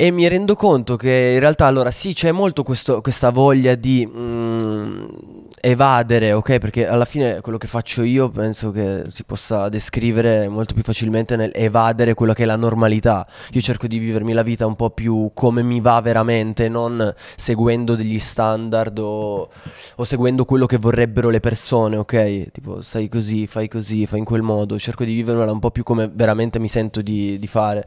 e mi rendo conto che in realtà allora sì c'è molto questo, questa voglia di mm, evadere, ok? Perché alla fine quello che faccio io penso che si possa descrivere molto più facilmente nel evadere quella che è la normalità. Io cerco di vivermi la vita un po' più come mi va veramente, non seguendo degli standard o, o seguendo quello che vorrebbero le persone, ok? Tipo stai così, fai così, fai in quel modo, cerco di viverla un po' più come veramente mi sento di, di fare.